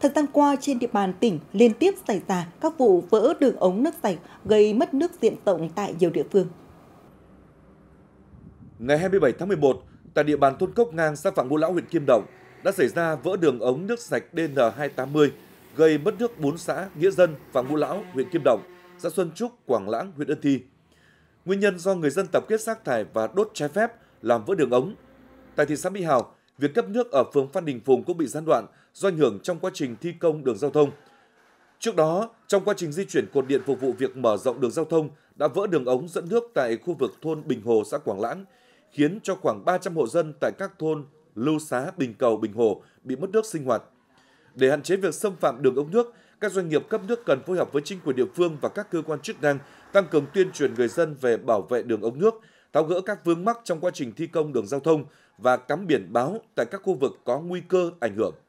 Thời gian qua, trên địa bàn tỉnh liên tiếp xảy ra các vụ vỡ đường ống nước sạch gây mất nước diện rộng tại nhiều địa phương. Ngày 27 tháng 11, tại địa bàn thôn Cốc Ngang, xã Phạm Ngũ Lão, huyện Kim Động, đã xảy ra vỡ đường ống nước sạch DN280 gây mất nước 4 xã Nghĩa Dân, Phạm Ngũ Lão, huyện Kim Động, xã Xuân Trúc, Quảng Lãng, huyện Ân Thi. Nguyên nhân do người dân tập kết rác thải và đốt trái phép làm vỡ đường ống. Tại thị xã Mỹ Hào, việc cấp nước ở phường Phan Đình Phùng cũng bị gián đoạn do ảnh hưởng trong quá trình thi công đường giao thông. Trước đó, trong quá trình di chuyển cột điện phục vụ việc mở rộng đường giao thông đã vỡ đường ống dẫn nước tại khu vực thôn Bình Hồ, xã Quảng Lãng, khiến cho khoảng 300 hộ dân tại các thôn Lưu Xá, Bình Cầu, Bình Hồ bị mất nước sinh hoạt. Để hạn chế việc xâm phạm đường ống nước, các doanh nghiệp cấp nước cần phối hợp với chính quyền địa phương và các cơ quan chức năng tăng cường tuyên truyền người dân về bảo vệ đường ống nước, tháo gỡ các vướng mắc trong quá trình thi công đường giao thông và cắm biển báo tại các khu vực có nguy cơ ảnh hưởng.